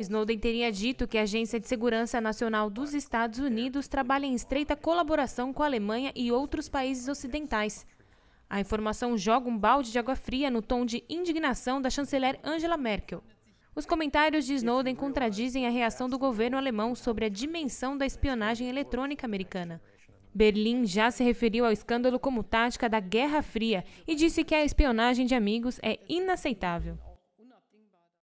Snowden teria dito que a Agência de Segurança Nacional dos Estados Unidos trabalha em estreita colaboração com a Alemanha e outros países ocidentais. A informação joga um balde de água fria no tom de indignação da chanceler Angela Merkel. Os comentários de Snowden contradizem a reação do governo alemão sobre a dimensão da espionagem eletrônica americana. Berlim já se referiu ao escândalo como tática da Guerra Fria e disse que a espionagem de amigos é inaceitável.